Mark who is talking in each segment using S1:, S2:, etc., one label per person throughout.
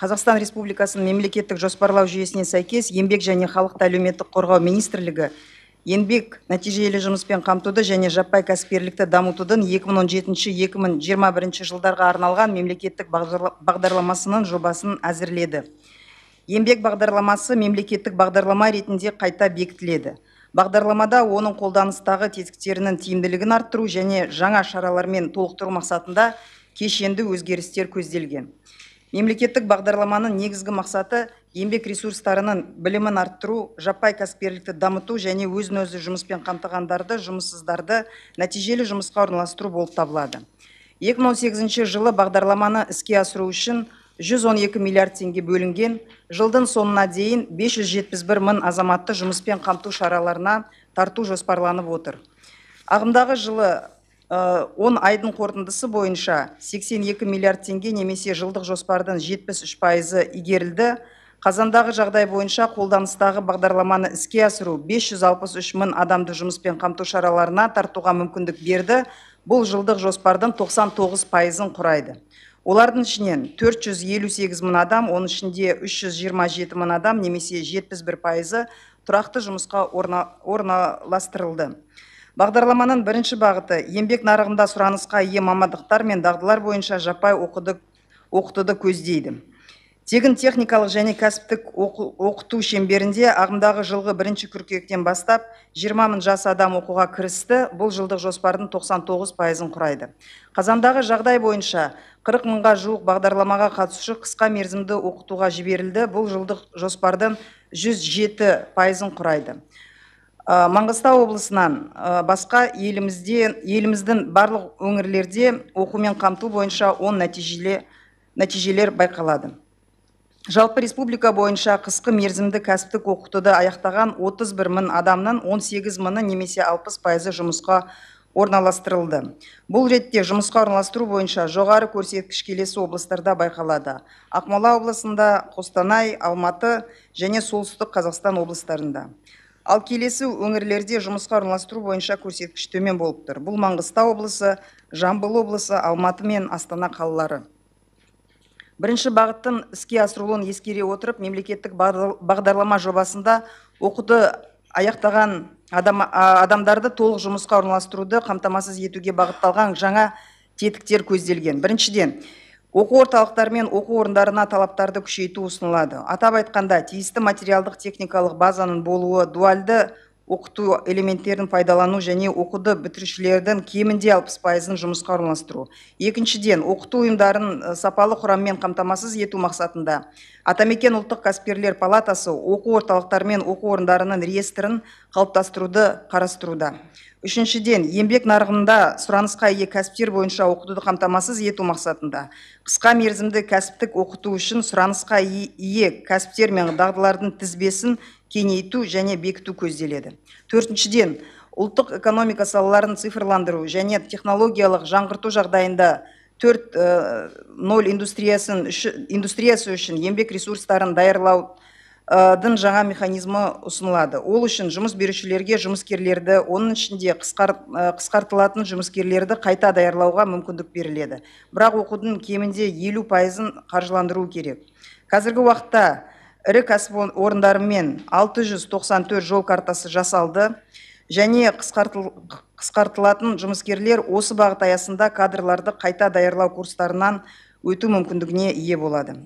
S1: қазақстан республикасының мемлекеттік жоспарлау жүйесіне сәйкес еңбек және халықты әлеуметтік қорғау министрлігі еңбек нәтижелі жұмыспен қамтуды және жаппай кәсіпкерлікті дамытудың 2017-2021 жылдарға арналған мемлекеттік бағдарламасының жобасын әзірледі еңбек бағдарламасы мемлекеттік бағдарлама ретінде қайта бекітіледі бағдарламада оның қолданыстағы тетіктерінің тиімділігін арттыру және жаңа шаралармен толықтыру мақсатында кешенді өзгерістер көзделген мемлекеттік бағдарламаның негізгі мақсаты еңбек ресурстарының білімін арттыру жаппай кәсіпкерлікті дамыту және өзін өзі жұмыспен қамтығандарды жұмыссыздарды нәтижелі жұмысқа орналастыру болып табылады 2018 жылы бағдарламаны іске асыру үшін 112 миллиард теңге бөлінген жылдың соңына дейін 571 мың азаматты жұмыспен қамту шараларына тарту жоспарланып отыр ағымдағы жылы Э, он айдың қорытындысы бойынша 82 миллиард теңге немесе жылдық жоспардың 73 пайызы игерілді қазандағы жағдай бойынша қолданыстағы бағдарламаны іске асыру 563 мың адамды жұмыспен қамту шараларына тартуға мүмкіндік берді бұл жылдық жоспардың 99 пайызын құрайды олардың ішінен 458 мың адам оның ішінде 327 мың адам немесе 71 пайызы тұрақты жұмысқа орналастырылды бағдарламаның бірінші бағыты еңбек нарығында сұранысқа ие мамандықтар мен дағдылар бойынша жаппай оқуды, оқытуды көздейді тегін техникалық және кәсіптік оқыту шеңберінде ағымдағы жылғы бірінші қыркүйектен бастап жиырма мың жас адам оқуға кірісті бұл жылдық жоспардың 99 пайызын құрайды қазандағы жағдай бойынша 40 мыңға жуық бағдарламаға қатысушы қысқа мерзімді оқытуға жіберілді бұл жылдық жоспардың 107 пайызын құрайды Э, маңғыстау облысынан э, басқа елімізде еліміздің барлық өңірлерде оқумен қамту бойынша он нәтижелі нәтижелер байқалады жалпы республика бойынша қысқы мерзімді кәсіптік оқытуды аяқтаған 31 мың адамның 18 мыңы немесе алпыс пайызы жұмысқа орналастырылды бұл ретте жұмысқа орналастыру бойынша жоғары көрсеткіш келесі облыстарда байқалады ақмола облысында қостанай алматы және солтүстік қазақстан облыстарында ал келесі өңірлерде жұмысқа орналастыру бойынша көрсеткіш төмен болып тұр бұл маңғыстау облысы жамбыл облысы алматы мен астана қалалары бірінші бағыттың іске асырылуын ескере отырып мемлекеттік бағдарлама жобасында оқуды аяқтаған адам, адамдарды толық жұмысқа орналастыруды қамтамасыз етуге бағытталған жаңа тетіктер көзделген біріншіден оқу орталықтары мен оқу орындарына талаптарды күшейту ұсынылады атап айтқанда тиісті материалдық техникалық базаның болуы дуальды оқыту элементтерін пайдалану және оқуды бітірушілердің кемінде алпыс пайызын жұмысқа орналастыру екіншіден оқыту ұйымдарын сапалы құраммен қамтамасыз ету мақсатында атамекен ұлттық кәсіпкерлер палатасы оқу орталықтары мен оқу орындарының реестрін қалыптастыруды қарастыруда үшіншіден еңбек нарығында сұранысқа ие кәсіптер бойынша оқытуды қамтамасыз ету мақсатында қысқа мерзімді кәсіптік оқыту үшін сұранысқа ие кәсіптер мен дағдылардың тізбесін кеңейту және бекіту көзделеді төртіншіден ұлттық экономика салаларын цифрландыру және технологиялық жаңғырту жағдайында төрт э, ноль индустриясын индустриясы үшін еңбек ресурстарын даярлаудың жаңа механизмі ұсынылады ол үшін жұмыс берушілерге жұмыскерлерді оның ішінде қысқар, э, қысқартылатын жұмыскерлерді қайта даярлауға мүмкіндік беріледі бірақ оқудың кемінде елу пайызын қаржыландыру керек қазіргі уақытта ірі орындарымен 694 жол картасы жасалды және қысқартылатын жұмыскерлер осы бағыт аясында кадрларды қайта даярлау курстарынан өту мүмкіндігіне ие болады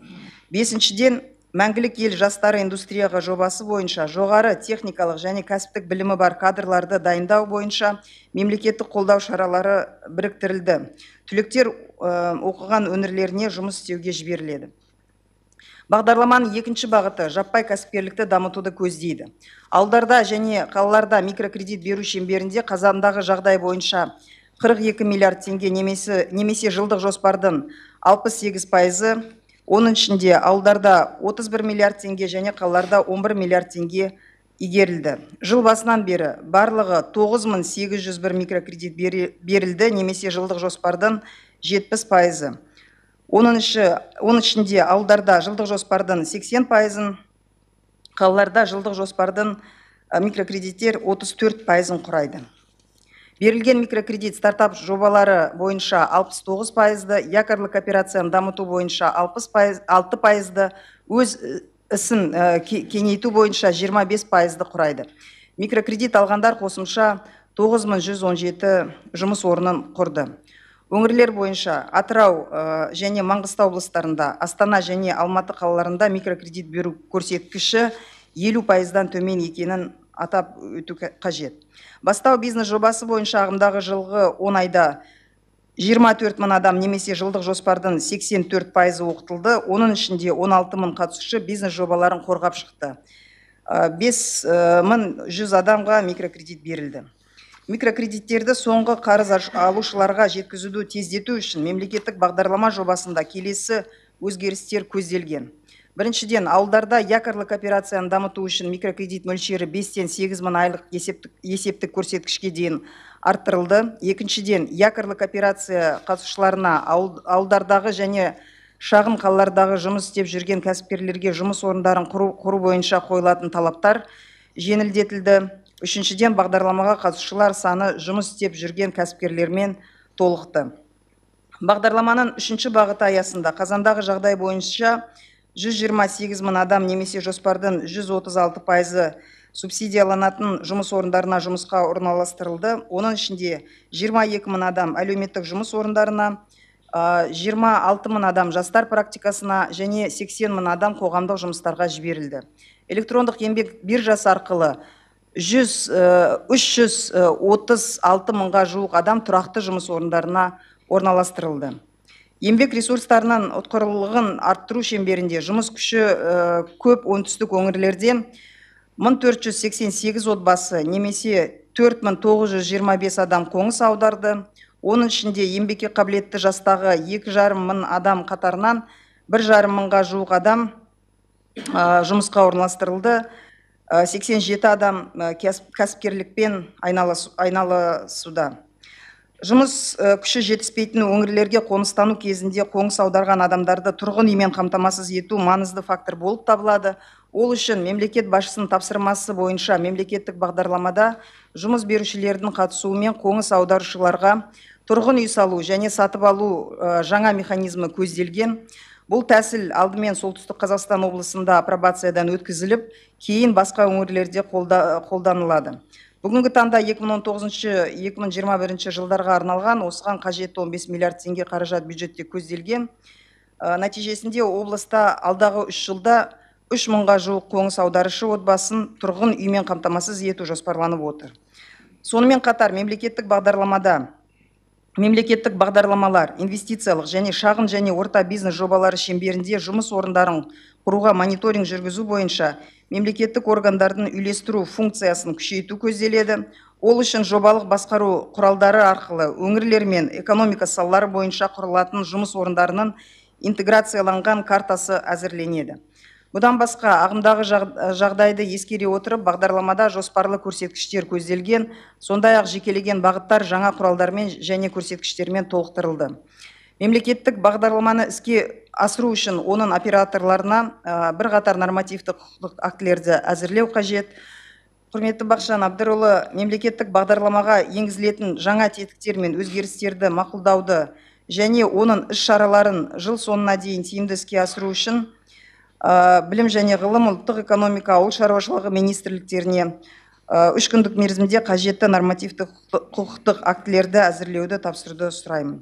S1: бесіншіден мәңгілік ел жастары индустрияға жобасы бойынша жоғары техникалық және кәсіптік білімі бар кадрларды дайындау бойынша мемлекеттік қолдау шаралары біріктірілді түлектер оқыған өңірлеріне жұмыс істеуге жіберіледі бағдарламаның екінші бағыты жаппай кәсіпкерлікті дамытуды көздейді Алдарда және қалаларда микрокредит беру шеңберінде қазандағы жағдай бойынша 42 миллиард теңге немесе, жылдық жоспардың 68 пайызы оның ішінде ауылдарда 31 миллиард теңге және қалаларда 11 миллиард теңге игерілді жыл басынан бері барлығы 9801 микрокредит берілді немесе жылдық жоспардың 70 пайызы оныншы оның ішінде ауылдарда жылдық жоспардың 80 пайызын қалаларда жылдық жоспардың микрокредиттер 34 пайызын құрайды берілген микрокредит стартап жобалары бойынша 69 пайызды якорлы кооперацияны дамыту бойынша 60 пайыз, 6 пайызды өз э, ісін э, кеңейту бойынша 25 пайызды құрайды микрокредит алғандар қосымша 9117 жұмыс орнын құрды өңірлер бойынша атырау э, және маңғыстау облыстарында астана және алматы қалаларында микрокредит беру көрсеткіші елу пайыздан төмен екенін атап өту қажет бастау бизнес жобасы бойынша ағымдағы жылғы он айда 24 мың адам немесе жылдық жоспардың 84 пайызы оқытылды оның ішінде 16 мың қатысушы бизнес жобаларын қорғап шықты э, бес э, мың жүз адамға микрокредит берілді микрокредиттерді соңғы қарыз алушыларға жеткізуді тездету үшін мемлекеттік бағдарлама жобасында келесі өзгерістер көзделген біріншіден ауылдарда якорлық кооперацияны дамыту үшін микрокредит мөлшері бестен сегіз мың айлық есептік, есептік көрсеткішке дейін арттырылды екіншіден якорлық операция қатысушыларына ауылдардағы және шағын қалалардағы жұмыс істеп жүрген кәсіпкерлерге жұмыс орындарын құру, құру бойынша қойылатын талаптар жеңілдетілді үшіншіден бағдарламаға қатысушылар саны жұмыс істеп жүрген кәсіпкерлермен толықты бағдарламаның үшінші бағыты аясында қазандағы жағдай бойынша 128 мың адам немесе жоспардың 136 пайызы субсидияланатын жұмыс орындарына жұмысқа орналастырылды оның ішінде 22 мың адам әлеуметтік жұмыс орындарына 26 мың адам жастар практикасына және 80 мың адам қоғамдық жұмыстарға жіберілді электрондық еңбек биржасы арқылы жүз э, үш жүз э, отыз алты мыңға жуық адам тұрақты жұмыс орындарына орналастырылды еңбек ресурстарынан ұтқырлығын арттыру шеңберінде жұмыс күші э, көп оңтүстік өңірлерде 1488 отбасы немесе 4925 адам қоңыс аударды оның ішінде еңбекке қабілетті жастағы екі жарым мың адам қатарынан бір жарым мыңға жуық адам жұмысқа орналастырылды 87 э, адам э, кәсіпкерлікпен айналысуда жұмыс э, күші жетіспейтін өңірлерге қоныстану кезінде қоныс аударған адамдарды тұрғын үймен қамтамасыз ету маңызды фактор болып табылады ол үшін мемлекет басшысының тапсырмасы бойынша мемлекеттік бағдарламада жұмыс берушілердің қатысуымен қоныс аударушыларға тұрғын үй салу және сатып алу жаңа механизмі көзделген бұл тәсіл алдымен солтүстік қазақстан облысында апробациядан өткізіліп кейін басқа өңірлерде қолданылады бүгінгі таңда 2019-2021 жылдарға арналған осыған қажетті 15 миллиард теңге қаражат бюджетте көзделген ә, нәтижесінде облыста алдағы үш жылда үш мыңға жуық қоныс аударышы отбасын тұрғын үймен қамтамасыз ету жоспарланып отыр сонымен қатар мемлекеттік бағдарламада мемлекеттік бағдарламалар инвестициялық және шағын және орта бизнес жобалары шеңберінде жұмыс орындарын құруға мониторинг жүргізу бойынша мемлекеттік органдардың үйлестіру функциясын күшейту көзделеді ол үшін жобалық басқару құралдары арқылы өңірлер мен экономика салалары бойынша құрылатын жұмыс орындарының интеграцияланған картасы әзірленеді бұдан басқа ағымдағы э, жағдайды ескере отырып бағдарламада жоспарлы көрсеткіштер көзделген сондай ақ жекелеген бағыттар жаңа құралдармен және көрсеткіштермен толықтырылды мемлекеттік бағдарламаны іске асыру үшін оның операторларына э, бір қатар нормативті құқықтық актілерді әзірлеу қажет құрметті бақшан әбдірұлы мемлекеттік бағдарламаға енгізілетін жаңа тетіктер мен өзгерістерді мақұлдауды және оның іс шараларын жыл соңына дейін тиімді іске асыру үшін Э, білім және ғылым ұлттық экономика ауыл шаруашылығы министрліктеріне э, үш күндік мерзімде қажетті нормативтік құқықтық актілерді әзірлеуді тапсыруды сұраймын